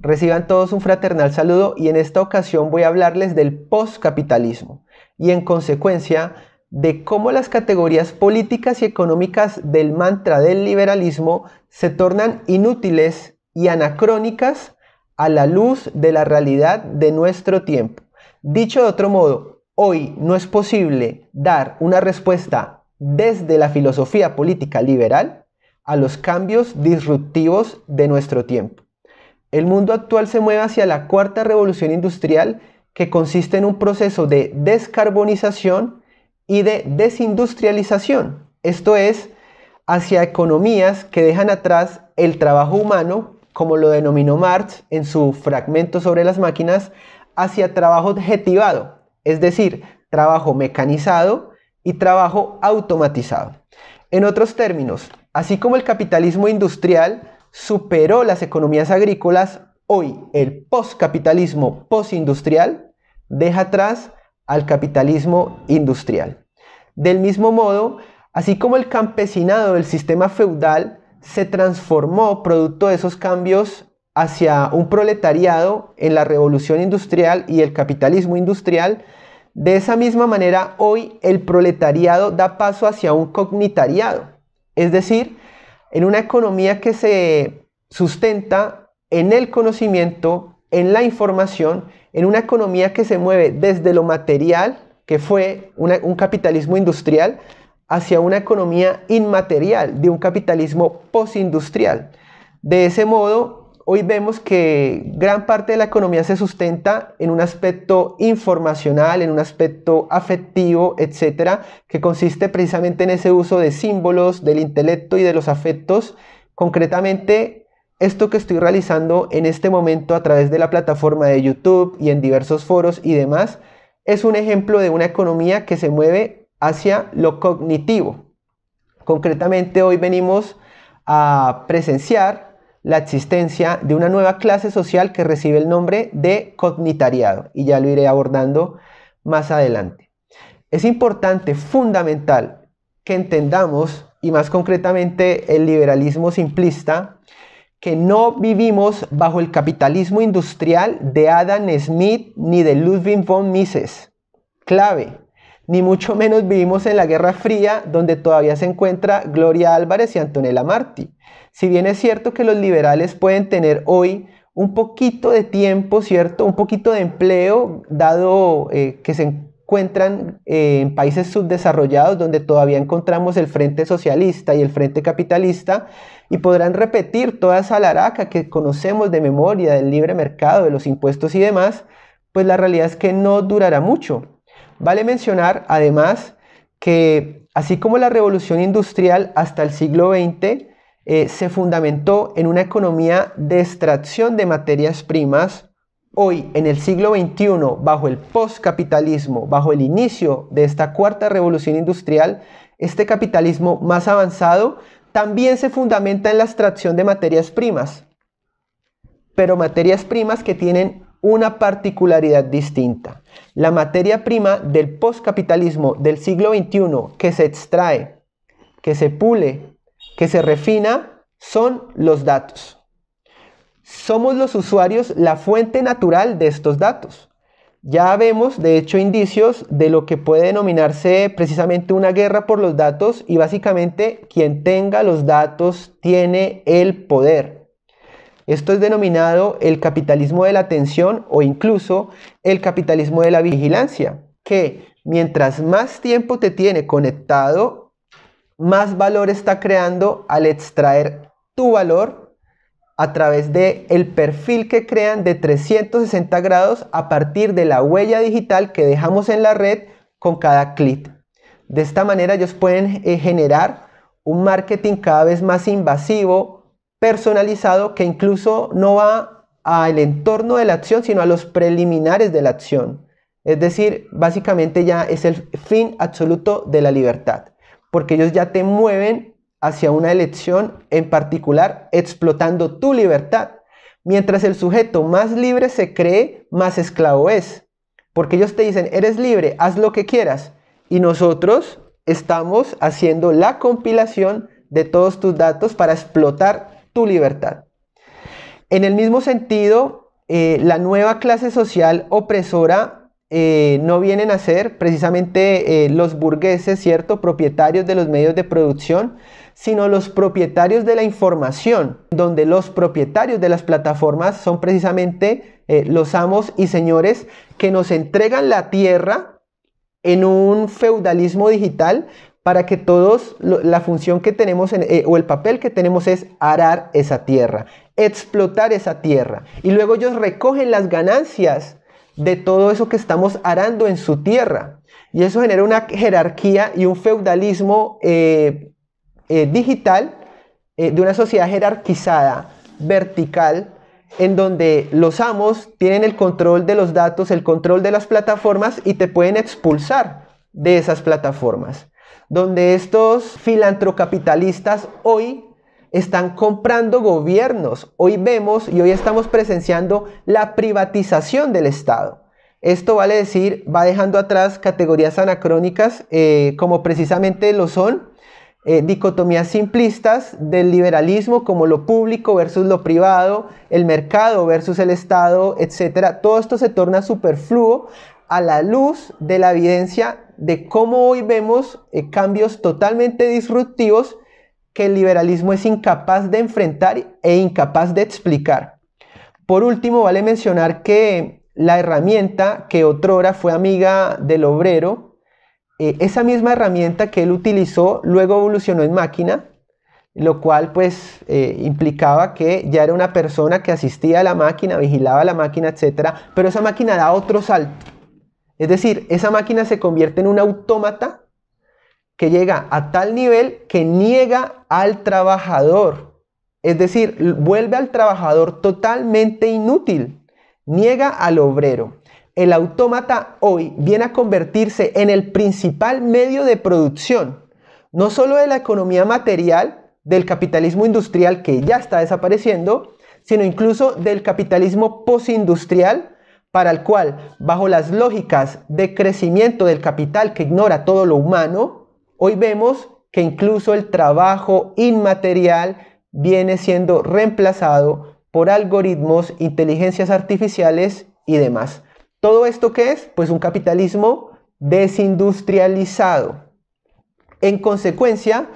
Reciban todos un fraternal saludo y en esta ocasión voy a hablarles del postcapitalismo y en consecuencia de cómo las categorías políticas y económicas del mantra del liberalismo se tornan inútiles y anacrónicas a la luz de la realidad de nuestro tiempo. Dicho de otro modo, hoy no es posible dar una respuesta desde la filosofía política liberal a los cambios disruptivos de nuestro tiempo. El mundo actual se mueve hacia la cuarta revolución industrial que consiste en un proceso de descarbonización y de desindustrialización, esto es, hacia economías que dejan atrás el trabajo humano, como lo denominó Marx en su fragmento sobre las máquinas, hacia trabajo objetivado, es decir, trabajo mecanizado y trabajo automatizado. En otros términos, así como el capitalismo industrial, superó las economías agrícolas, hoy el postcapitalismo postindustrial deja atrás al capitalismo industrial. Del mismo modo, así como el campesinado del sistema feudal se transformó producto de esos cambios hacia un proletariado en la revolución industrial y el capitalismo industrial, de esa misma manera hoy el proletariado da paso hacia un cognitariado, es decir, en una economía que se sustenta en el conocimiento, en la información, en una economía que se mueve desde lo material, que fue un capitalismo industrial, hacia una economía inmaterial, de un capitalismo postindustrial. De ese modo, hoy vemos que gran parte de la economía se sustenta en un aspecto informacional, en un aspecto afectivo, etcétera, que consiste precisamente en ese uso de símbolos, del intelecto y de los afectos. Concretamente, esto que estoy realizando en este momento a través de la plataforma de YouTube y en diversos foros y demás, es un ejemplo de una economía que se mueve hacia lo cognitivo. Concretamente, hoy venimos a presenciar la existencia de una nueva clase social que recibe el nombre de cognitariado, y ya lo iré abordando más adelante. Es importante, fundamental, que entendamos, y más concretamente el liberalismo simplista, que no vivimos bajo el capitalismo industrial de Adam Smith ni de Ludwig von Mises. Clave. Ni mucho menos vivimos en la Guerra Fría, donde todavía se encuentra Gloria Álvarez y Antonella Martí, si bien es cierto que los liberales pueden tener hoy un poquito de tiempo, ¿cierto? Un poquito de empleo, dado eh, que se encuentran eh, en países subdesarrollados donde todavía encontramos el Frente Socialista y el Frente Capitalista, y podrán repetir toda esa laraca que conocemos de memoria del libre mercado, de los impuestos y demás, pues la realidad es que no durará mucho. Vale mencionar, además, que así como la revolución industrial hasta el siglo XX, eh, se fundamentó en una economía de extracción de materias primas. Hoy, en el siglo XXI, bajo el postcapitalismo, bajo el inicio de esta cuarta revolución industrial, este capitalismo más avanzado también se fundamenta en la extracción de materias primas, pero materias primas que tienen una particularidad distinta. La materia prima del postcapitalismo del siglo XXI que se extrae, que se pule, que se refina son los datos. Somos los usuarios la fuente natural de estos datos. Ya vemos, de hecho, indicios de lo que puede denominarse precisamente una guerra por los datos y básicamente quien tenga los datos tiene el poder. Esto es denominado el capitalismo de la atención o incluso el capitalismo de la vigilancia, que mientras más tiempo te tiene conectado más valor está creando al extraer tu valor a través de el perfil que crean de 360 grados a partir de la huella digital que dejamos en la red con cada clic. De esta manera ellos pueden eh, generar un marketing cada vez más invasivo, personalizado, que incluso no va al entorno de la acción, sino a los preliminares de la acción. Es decir, básicamente ya es el fin absoluto de la libertad porque ellos ya te mueven hacia una elección en particular explotando tu libertad. Mientras el sujeto más libre se cree, más esclavo es. Porque ellos te dicen, eres libre, haz lo que quieras. Y nosotros estamos haciendo la compilación de todos tus datos para explotar tu libertad. En el mismo sentido, eh, la nueva clase social opresora eh, no vienen a ser precisamente eh, los burgueses, ¿cierto?, propietarios de los medios de producción, sino los propietarios de la información, donde los propietarios de las plataformas son precisamente eh, los amos y señores que nos entregan la tierra en un feudalismo digital para que todos la función que tenemos o el papel que tenemos es arar esa tierra, explotar esa tierra. Y luego ellos recogen las ganancias de todo eso que estamos arando en su tierra. Y eso genera una jerarquía y un feudalismo eh, eh, digital eh, de una sociedad jerarquizada, vertical, en donde los amos tienen el control de los datos, el control de las plataformas y te pueden expulsar de esas plataformas. Donde estos filantrocapitalistas hoy están comprando gobiernos. Hoy vemos y hoy estamos presenciando la privatización del Estado. Esto vale decir, va dejando atrás categorías anacrónicas eh, como precisamente lo son eh, dicotomías simplistas del liberalismo como lo público versus lo privado, el mercado versus el Estado, etc. Todo esto se torna superfluo a la luz de la evidencia de cómo hoy vemos eh, cambios totalmente disruptivos que el liberalismo es incapaz de enfrentar e incapaz de explicar. Por último, vale mencionar que la herramienta que otrora fue amiga del obrero, eh, esa misma herramienta que él utilizó luego evolucionó en máquina, lo cual pues eh, implicaba que ya era una persona que asistía a la máquina, vigilaba la máquina, etcétera, Pero esa máquina da otro salto. Es decir, esa máquina se convierte en un autómata que llega a tal nivel que niega al trabajador. Es decir, vuelve al trabajador totalmente inútil, niega al obrero. El autómata hoy viene a convertirse en el principal medio de producción, no solo de la economía material, del capitalismo industrial que ya está desapareciendo, sino incluso del capitalismo postindustrial, para el cual, bajo las lógicas de crecimiento del capital que ignora todo lo humano, Hoy vemos que incluso el trabajo inmaterial viene siendo reemplazado por algoritmos, inteligencias artificiales y demás. ¿Todo esto qué es? Pues un capitalismo desindustrializado. En consecuencia,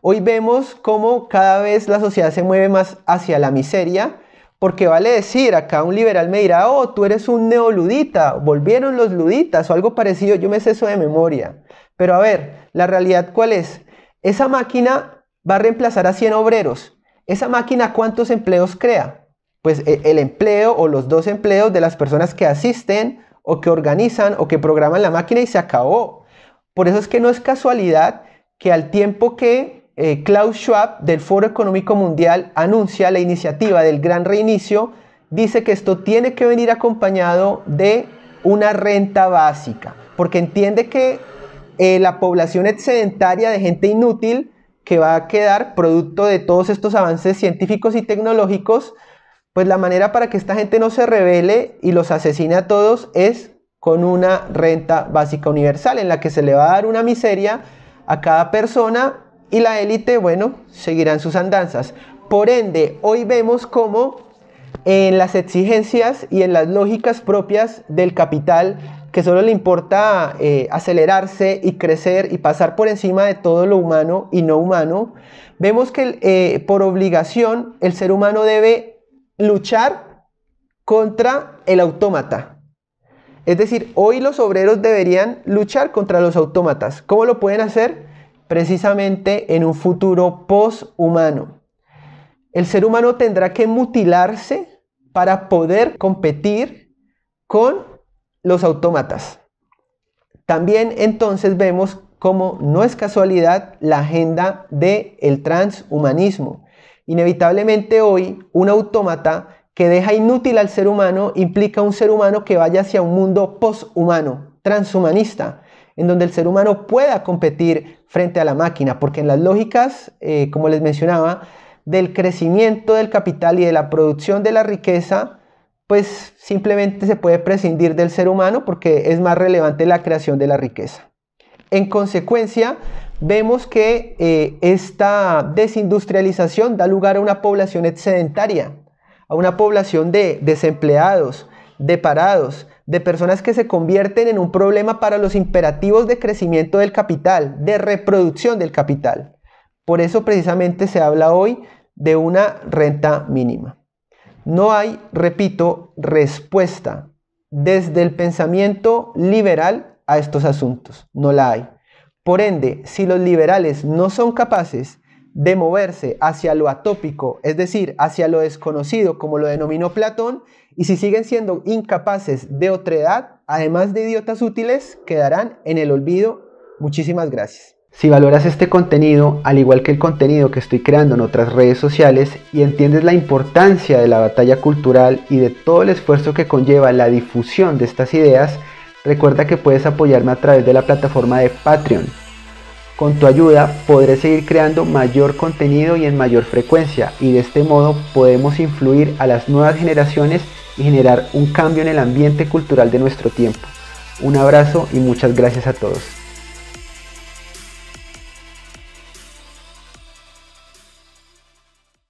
hoy vemos cómo cada vez la sociedad se mueve más hacia la miseria, porque vale decir, acá un liberal me dirá, oh, tú eres un neoludita, volvieron los luditas o algo parecido, yo me sé eso de memoria. Pero a ver, la realidad cuál es? Esa máquina va a reemplazar a 100 obreros. ¿Esa máquina cuántos empleos crea? Pues eh, el empleo o los dos empleos de las personas que asisten o que organizan o que programan la máquina y se acabó. Por eso es que no es casualidad que al tiempo que eh, Klaus Schwab del Foro Económico Mundial anuncia la iniciativa del gran reinicio, dice que esto tiene que venir acompañado de una renta básica, porque entiende que eh, la población excedentaria de gente inútil que va a quedar producto de todos estos avances científicos y tecnológicos, pues la manera para que esta gente no se revele y los asesine a todos es con una renta básica universal en la que se le va a dar una miseria a cada persona y la élite, bueno, seguirán sus andanzas. Por ende, hoy vemos cómo en las exigencias y en las lógicas propias del capital que solo le importa eh, acelerarse y crecer y pasar por encima de todo lo humano y no humano, vemos que eh, por obligación el ser humano debe luchar contra el autómata. Es decir, hoy los obreros deberían luchar contra los autómatas. ¿Cómo lo pueden hacer? Precisamente en un futuro poshumano. El ser humano tendrá que mutilarse para poder competir con los autómatas. También entonces vemos como no es casualidad la agenda del el transhumanismo. Inevitablemente hoy un autómata que deja inútil al ser humano implica un ser humano que vaya hacia un mundo poshumano, transhumanista, en donde el ser humano pueda competir frente a la máquina, porque en las lógicas, eh, como les mencionaba, del crecimiento del capital y de la producción de la riqueza, pues simplemente se puede prescindir del ser humano porque es más relevante la creación de la riqueza. En consecuencia, vemos que eh, esta desindustrialización da lugar a una población excedentaria, a una población de desempleados, de parados, de personas que se convierten en un problema para los imperativos de crecimiento del capital, de reproducción del capital. Por eso precisamente se habla hoy de una renta mínima. No hay, repito, respuesta desde el pensamiento liberal a estos asuntos. No la hay. Por ende, si los liberales no son capaces de moverse hacia lo atópico, es decir, hacia lo desconocido, como lo denominó Platón, y si siguen siendo incapaces de otredad, además de idiotas útiles, quedarán en el olvido. Muchísimas gracias. Si valoras este contenido, al igual que el contenido que estoy creando en otras redes sociales, y entiendes la importancia de la batalla cultural y de todo el esfuerzo que conlleva la difusión de estas ideas, recuerda que puedes apoyarme a través de la plataforma de Patreon. Con tu ayuda podré seguir creando mayor contenido y en mayor frecuencia, y de este modo podemos influir a las nuevas generaciones y generar un cambio en el ambiente cultural de nuestro tiempo. Un abrazo y muchas gracias a todos.